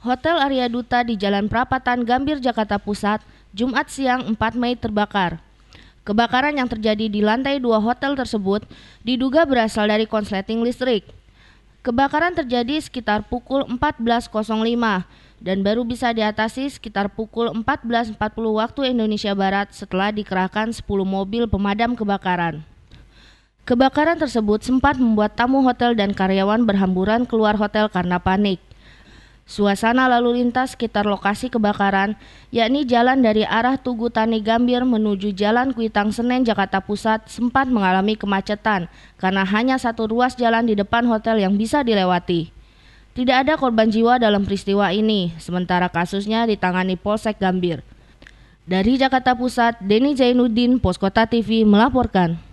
Hotel Arya Duta di Jalan Prapatan Gambir, Jakarta Pusat, Jumat siang 4 Mei terbakar. Kebakaran yang terjadi di lantai dua hotel tersebut diduga berasal dari konsleting listrik. Kebakaran terjadi sekitar pukul 14.05 dan baru bisa diatasi sekitar pukul 14.40 waktu Indonesia Barat setelah dikerahkan 10 mobil pemadam kebakaran. Kebakaran tersebut sempat membuat tamu hotel dan karyawan berhamburan keluar hotel karena panik. Suasana lalu lintas sekitar lokasi kebakaran, yakni jalan dari arah Tugu Tani Gambir menuju Jalan Kuitang Senen, Jakarta Pusat, sempat mengalami kemacetan karena hanya satu ruas jalan di depan hotel yang bisa dilewati. Tidak ada korban jiwa dalam peristiwa ini, sementara kasusnya ditangani Polsek Gambir. Dari Jakarta Pusat, Denny Zainuddin, Poskota TV melaporkan.